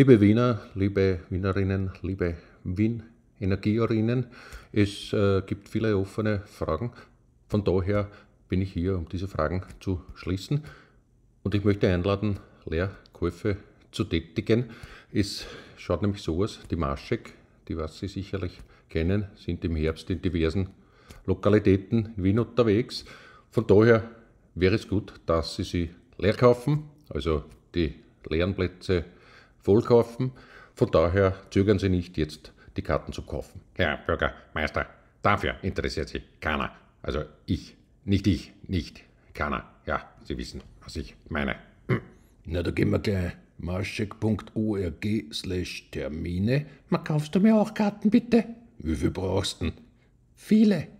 Liebe Wiener, liebe Wienerinnen, liebe Wien-Energierinnen, es äh, gibt viele offene Fragen. Von daher bin ich hier, um diese Fragen zu schließen. Und ich möchte einladen, Leerkäufe zu tätigen. Es schaut nämlich so aus, die Maschek, die was Sie sicherlich kennen, sind im Herbst in diversen Lokalitäten in Wien unterwegs. Von daher wäre es gut, dass Sie sie leer kaufen, also die leeren Plätze vollkaufen. Von daher zögern Sie nicht, jetzt die Karten zu kaufen. Herr Bürgermeister, dafür interessiert sich keiner. Also ich, nicht ich, nicht keiner. Ja, Sie wissen, was ich meine. Na, da gehen wir gleich. marschek.org slash Termine. kaufst du mir auch Karten, bitte? Wie viel brauchst du denn? Viele.